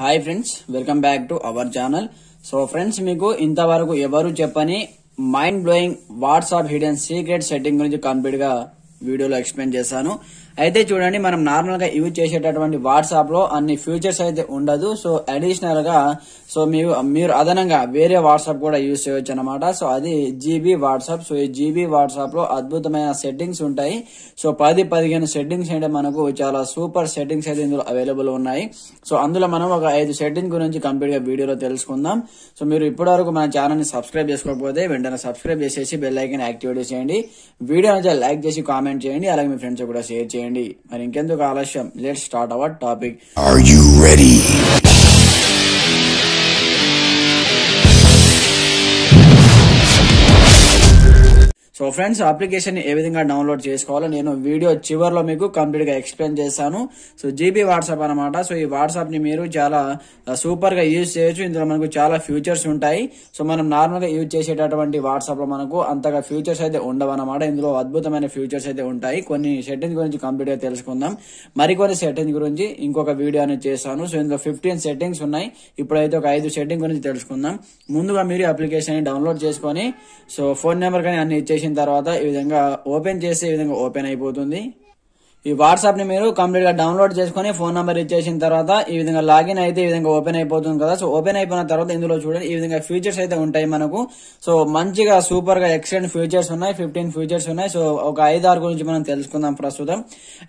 hi friends welcome back to our channel so friends మీకు ఇంతవరకు ఎవరు చెప్పని mind blowing WhatsApp hidden secret setting గురించి కంప్లీట్ గా వీడియోలో ఎక్స్ప్లెయిన్ చేశాను అయితే చూడండి మనం నార్మల్ గా యూజ్ చేసేటటువంటి వాట్సాప్ లో అన్ని ఫీచర్స్ అయితే ఉండదు సో అడిషనల్ గా సో మీరు మీరు అదనంగా వేరే వాట్సాప్ కూడా యూజ్ చేయవచ్చు అనమాట సో అది జీబీ వాట్సాప్ సో ఈ జీబీ వాట్సాప్ లో అద్భుతమైన సెట్టింగ్స్ ఉంటాయి సో పది పదిహేను సెట్టింగ్స్ అంటే మనకు చాలా సూపర్ సెట్టింగ్స్ అయితే ఇందులో అవైలబుల్ ఉన్నాయి సో అందులో మనం ఒక ఐదు సెట్టింగ్ గురించి కంప్లీట్ గా వీడియోలో తెలుసుకుందాం సో మీరు ఇప్పటి వరకు మన ఛానల్ ని సబ్స్క్రైబ్ చేసుకోకపోతే వెంటనే సబ్స్క్రైబ్ చేసేసి బెల్ ఐకన్ యాక్టివేట్ చేయండి వీడియో లైక్ చేసి కామెంట్ చేయండి అలాగే మీ ఫ్రెండ్స్ కూడా షేర్ చేయండి చేయండి మరి ఇంకెందుకు ఆలస్యం let start our topic are you ready so friends application ఏ విధంగా డౌన్లోడ్ చేసుకోవాలో నేను వీడియో చివరిలో మీకు కంప్లీట్గా ఎక్స్ప్లెయిన్ చేశాను సో జీబీ వాట్సాప్ అనమాట సో ఈ వాట్సాప్ని మీరు చాలా సూపర్గా యూజ్ చేయొచ్చు ఇందులో మనకు చాలా ఫ్యూచర్స్ ఉంటాయి సో మనం నార్మల్గా యూజ్ చేసేటటువంటి వాట్సాప్లో మనకు అంతగా ఫ్యూచర్స్ అయితే ఉండవు అనమాట ఇందులో అద్భుతమైన ఫ్యూచర్స్ అయితే ఉంటాయి కొన్ని సెట్టింగ్ గురించి కంప్లీట్గా తెలుసుకుందాం మరికొన్ని సెట్టింగ్ గురించి ఇంకొక వీడియో అనేది చేశాను సో ఇందులో ఫిఫ్టీన్ సెట్టింగ్స్ ఉన్నాయి ఇప్పుడైతే ఒక ఐదు సెట్టింగ్ గురించి తెలుసుకుందాం ముందుగా మీరు అప్లికేషన్ డౌన్లోడ్ చేసుకొని సో ఫోన్ నెంబర్ కానీ అన్ని ఇచ్చేసిన తర్వాత ఈ విధంగా ఓపెన్ చేసే విధంగా ఓపెన్ అయిపోతుంది ఈ వాట్సాప్ ని మీరు కంప్లీట్ గా డౌన్లోడ్ చేసుకుని ఫోన్ నెంబర్ ఇచ్చేసిన తర్వాత ఈ విధంగా లాగిన్ అయితే ఈ విధంగా ఓపెన్ అయిపోతుంది కదా సో ఓపెన్ అయిపోయిన తర్వాత ఇందులో చూడండి ఈ విధంగా ఫీచర్స్ అయితే ఉంటాయి మనకు సో మంచిగా సూపర్ గా ఎక్సలెంట్ ఫీచర్స్ ఉన్నాయి ఫిఫ్టీన్ ఫీచర్స్ ఉన్నాయి సో ఒక ఐదు ఆరు గురించి మనం తెలుసుకుందాం ప్రస్తుతం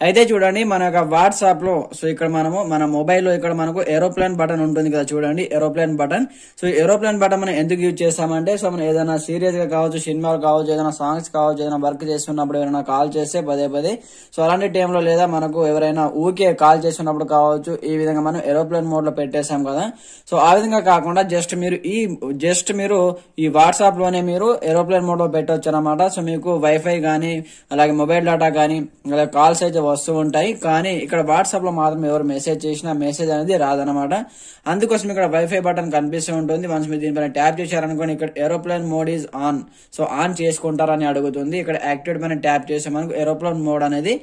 అయితే చూడండి మన యొక్క వాట్సాప్ లో సో ఇక్కడ మనము మన లో ఇక్కడ మనకు ఏరోప్లేన్ బటన్ ఉంటుంది కదా చూడండి aeroplane button so aeroplane button మనం ఎందుకు యూజ్ చేస్తామంటే సో మనం ఏదైనా సీరియస్ గా కావచ్చు సినిమాలు కావచ్చు ఏదైనా సాంగ్స్ కావచ్చు ఏదైనా వర్క్ చేస్తున్నప్పుడు ఏదైనా కాల్ చేస్తే పదే పదే సో అలాంటి టైంలో లేదా మనకు ఎవరైనా ఊకే కాల్ చేసినప్పుడు కావచ్చు ఈ విధంగా మనం ఏరోప్లేన్ లో పెట్టేశాం కదా సో ఆ విధంగా కాకుండా జస్ట్ మీరు ఈ జస్ట్ మీరు ఈ వాట్సాప్ లోనే మీరు ఏరోప్లేన్ మోడ్ లో పెట్టవచ్చు అనమాట సో మీకు వైఫై కానీ అలాగే మొబైల్ డేటా కానీ అలాగే కాల్స్ అయితే వస్తూ ఉంటాయి కానీ ఇక్కడ వాట్సాప్ లో మాత్రం ఎవరు మెసేజ్ చేసినా మెసేజ్ అనేది రాదనమాట అందుకోసం ఇక్కడ వైఫై బటన్ కనిపిస్తూ ఉంటుంది మనసు మీరు దీనిపైన ట్యాప్ చేశారనుకోండి ఇక్కడ aeroplane mode is on so on చేసుకుంటారని అడుగుతుంది ఇక్కడ యాక్టివేట్ పైన ట్యాప్ మనకు ఏరోప్లేన్ మోడ్ అనేది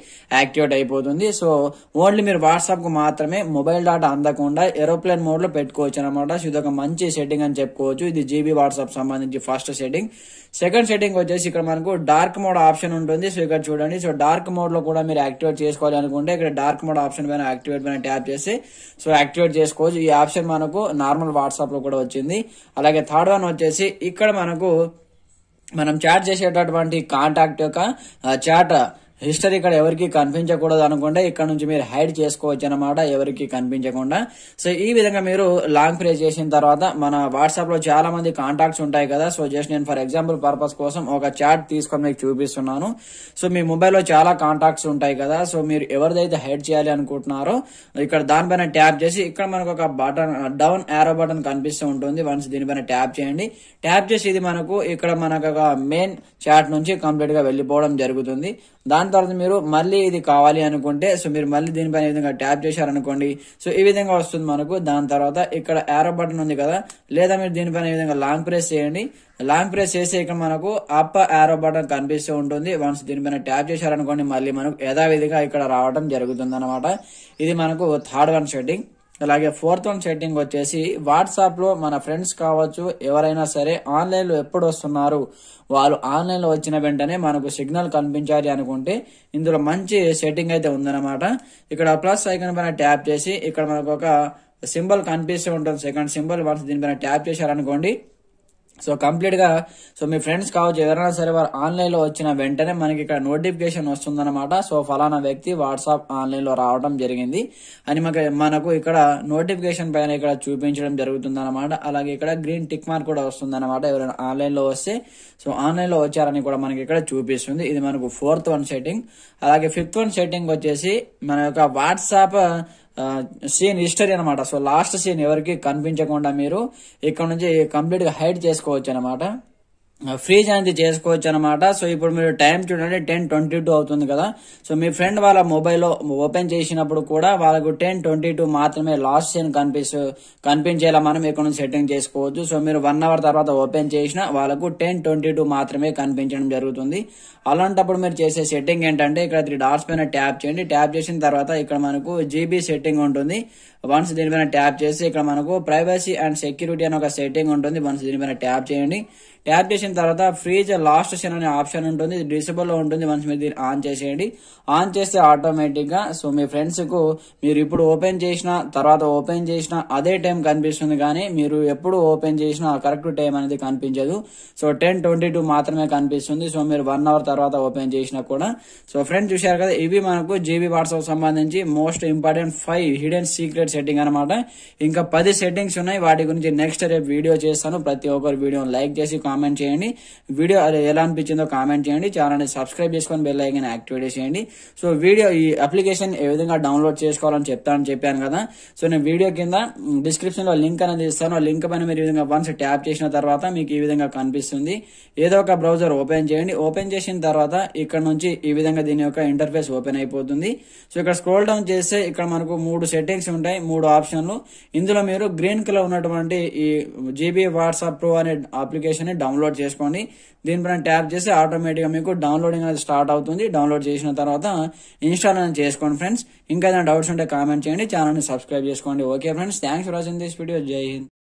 యాక్టివేట్ అయిపోతుంది సో ఓన్లీ మీరు వాట్సాప్కు మాత్రమే మొబైల్ డాటా అందకుండా ఏరోప్లేన్ మోడ్లో పెట్టుకోవచ్చు అనమాట సో ఇది ఒక మంచి సెట్టింగ్ అని చెప్పుకోవచ్చు ఇది జీబీ వాట్సాప్ సంబంధించి ఫస్ట్ సెట్టింగ్ సెకండ్ సెట్టింగ్ వచ్చేసి ఇక్కడ మనకు డార్క్ మోడ్ ఆప్షన్ ఉంటుంది సో ఇక్కడ చూడండి సో డార్క్ మోడ్లో కూడా మీరు యాక్టివేట్ చేసుకోవాలి అనుకుంటే ఇక్కడ డార్క్ మోడ్ ఆప్షన్ పైన యాక్టివేట్ పైన ట్యాప్ చేసి సో యాక్టివేట్ చేసుకోవచ్చు ఈ ఆప్షన్ మనకు నార్మల్ వాట్సాప్లో కూడా వచ్చింది అలాగే థర్డ్ వన్ వచ్చేసి ఇక్కడ మనకు మనం చాట్ చేసేటటువంటి కాంటాక్ట్ యొక్క చాట్ హిస్టరీ ఇక్కడ ఎవరికి కనిపించకూడదు అనుకుంటే ఇక్కడ నుంచి మీరు హైడ్ చేసుకోవచ్చు అనమాట ఎవరికి కనిపించకుండా సో ఈ విధంగా మీరు లాంగ్ ప్రెస్ చేసిన తర్వాత మన వాట్సాప్ లో చాలా మంది కాంటాక్ట్స్ ఉంటాయి కదా సో జస్ట్ నేను ఫర్ ఎగ్జాంపుల్ పర్పస్ కోసం ఒక చాట్ తీసుకొని మీకు చూపిస్తున్నాను సో మీ మొబైల్లో చాలా కాంటాక్ట్స్ ఉంటాయి కదా సో మీరు ఎవరిదైతే హైడ్ చేయాలి అనుకుంటున్నారో ఇక్కడ దానిపైన ట్యాప్ చేసి ఇక్కడ మనకు ఒక బటన్ డౌన్ యారో బటన్ కనిపిస్తూ ఉంటుంది వన్స్ దీనిపైన ట్యాప్ చేయండి ట్యాప్ చేసి ఇది మనకు ఇక్కడ మనకు మెయిన్ చాట్ నుంచి కంప్లీట్ గా వెళ్ళిపోవడం జరుగుతుంది దాని తర్వాత మీరు మళ్ళీ ఇది కావాలి అనుకుంటే సో మీరు మళ్ళీ దీనిపైన విధంగా ట్యాప్ చేశారనుకోండి సో ఈ విధంగా వస్తుంది మనకు దాని తర్వాత ఇక్కడ యారో బటన్ ఉంది కదా లేదా మీరు దీనిపైన విధంగా లాంగ్ ప్రెస్ చేయండి లాంగ్ ప్రెస్ చేసి ఇక్కడ మనకు అప్ యారో బటన్ కనిపిస్తూ ఉంటుంది వన్స్ దీనిపైన ట్యాప్ చేశారనుకోండి మళ్ళీ మనకు యథావిధిగా ఇక్కడ రావడం జరుగుతుంది ఇది మనకు థర్డ్ వన్ షెడ్డింగ్ అలాగే ఫోర్త్ వన్ సెట్టింగ్ వచ్చేసి వాట్సాప్లో మన ఫ్రెండ్స్ కావచ్చు ఎవరైనా సరే ఆన్లైన్లో ఎప్పుడు వస్తున్నారు వాళ్ళు ఆన్లైన్లో వచ్చిన వెంటనే మనకు సిగ్నల్ కనిపించాలి అనుకుంటే ఇందులో మంచి సెట్టింగ్ అయితే ఉందన్నమాట ఇక్కడ ప్లస్ ఐకన్ పైన ట్యాప్ చేసి ఇక్కడ మనకు ఒక సింబల్ కనిపిస్తూ ఉంటుంది సెకండ్ సింబల్ వన్స్ దీనిపైన ట్యాప్ చేశారనుకోండి సో కంప్లీట్గా సో మీ ఫ్రెండ్స్ కావచ్చు ఎవరైనా సరే వారు ఆన్లైన్లో వచ్చిన వెంటనే మనకి ఇక్కడ నోటిఫికేషన్ వస్తుందన్నమాట సో ఫలానా వ్యక్తి వాట్సాప్ ఆన్లైన్లో రావడం జరిగింది అని మనకి మనకు ఇక్కడ నోటిఫికేషన్ పైన ఇక్కడ చూపించడం అనమాట అలాగే ఇక్కడ గ్రీన్ టిక్ మార్క్ కూడా వస్తుందన్నమాట ఎవరైనా ఆన్లైన్లో వస్తే సో ఆన్లైన్లో వచ్చారని కూడా మనకి ఇక్కడ చూపిస్తుంది ఇది మనకు ఫోర్త్ వన్ సెట్టింగ్ అలాగే ఫిఫ్త్ వన్ సెట్టింగ్ వచ్చేసి మన యొక్క వాట్సాప్ సీన్ హిస్టరీ అనమాట సో లాస్ట్ సీన్ ఎవరికి కనిపించకుండా మీరు ఇక్కడ నుంచి కంప్లీట్ గా హైడ్ చేసుకోవచ్చు అనమాట ఫ్రీజ్ అనేది చేసుకోవచ్చు అనమాట సో ఇప్పుడు మీరు టైం చూడండి టెన్ ట్వంటీ టూ అవుతుంది కదా సో మీ ఫ్రెండ్ వాళ్ళ మొబైల్లో ఓపెన్ చేసినప్పుడు కూడా వాళ్ళకు టెన్ ట్వంటీ టూ మాత్రమే లాస్ట్ సీన్ కనిపిస్తు కనిపించేలా మనం ఇక్కడ నుంచి సెట్టింగ్ చేసుకోవచ్చు సో మీరు వన్ అవర్ తర్వాత ఓపెన్ చేసిన వాళ్ళకు టెన్ ట్వంటీ టూ మాత్రమే కనిపించడం జరుగుతుంది అలాంటప్పుడు మీరు చేసే సెట్టింగ్ ఏంటంటే ఇక్కడ త్రీ డాట్స్ పైన ట్యాప్ చేయండి ట్యాప్ చేసిన తర్వాత ఇక్కడ మనకు జీబీ సెట్టింగ్ ఉంటుంది వన్స్ దీనిపైన ట్యాప్ చేసి ఇక్కడ మనకు ప్రైవసీ అండ్ సెక్యూరిటీ అనే ఒక సెట్టింగ్ ఉంటుంది వన్స్ దీనిపైన ట్యాప్ చేయండి యాప్ చేసిన తర్వాత ఫ్రీజ్ లాస్ట్ సెన్ అనే ఆప్షన్ ఉంటుంది ఇది లో ఉంటుంది మంచి మీరు దీన్ని ఆన్ చేసేయండి ఆన్ చేస్తే ఆటోమేటిక్గా సో మీ ఫ్రెండ్స్కు మీరు ఇప్పుడు ఓపెన్ చేసిన తర్వాత ఓపెన్ చేసిన అదే టైం కనిపిస్తుంది కానీ మీరు ఎప్పుడు ఓపెన్ చేసినా కరెక్ట్ టైం అనేది కనిపించదు సో టెన్ ట్వంటీ టూ మాత్రమే కనిపిస్తుంది సో మీరు వన్ అవర్ తర్వాత ఓపెన్ చేసినా కూడా సో ఫ్రెండ్స్ చూశారు కదా ఇవి మనకు జీబీ వాట్సాప్ సంబంధించి most important five hidden secret setting అనమాట ఇంకా పది సెట్టింగ్స్ ఉన్నాయి వాటి గురించి నెక్స్ట్ రేపు వీడియో చేస్తాను ప్రతి ఒక్కరు వీడియో లైక్ చేసి కామెంట్ చేయండి వీడియో ఎలా అనిపించిందో కామెంట్ చేయండి ఛానల్ని సబ్స్క్రైబ్ చేసుకొని బెల్ ఐకన్ యాక్టివేట్ చేయండి సో వీడియో ఈ అప్లికేషన్ ఏ విధంగా డౌన్లోడ్ చేసుకోవాలని చెప్తానని చెప్పాను కదా సో నేను వీడియో కింద డిస్క్రిప్షన్లో లింక్ అనేది ఇస్తాను లింక్ పైన మీరు ఈ విధంగా వన్స్ ట్యాప్ చేసిన తర్వాత మీకు ఈ విధంగా కనిపిస్తుంది ఏదో ఒక బ్రౌజర్ ఓపెన్ చేయండి ఓపెన్ చేసిన తర్వాత ఇక్కడ నుంచి ఈ విధంగా దీని యొక్క ఇంటర్ఫేస్ ఓపెన్ అయిపోతుంది సో ఇక్కడ స్క్రోల్ డౌన్ చేస్తే ఇక్కడ మనకు మూడు సెట్టింగ్స్ ఉంటాయి మూడు ఆప్షన్లు ఇందులో మీరు గ్రీన్ కలర్ ఉన్నటువంటి ఈ జీబీ వాట్సాప్ ప్రో అనే అప్లికేషన్ డౌన్లోడ్ చేసుకోండి దీనిపైన ట్యాప్ చేసి ఆటోమేటిక్గా మీకు డౌన్లోడింగ్ అనేది స్టార్ట్ అవుతుంది డౌన్లోడ్ చేసిన తర్వాత ఇన్స్టాల్ అనేది చేసుకోండి ఫ్రెండ్స్ ఇంకా ఏదైనా డౌట్స్ ఉంటే కామెంట్ చేయండి ఛానల్ని సబ్స్క్రైబ్ చేసుకోండి okay friends thanks for watching this video జై హింద్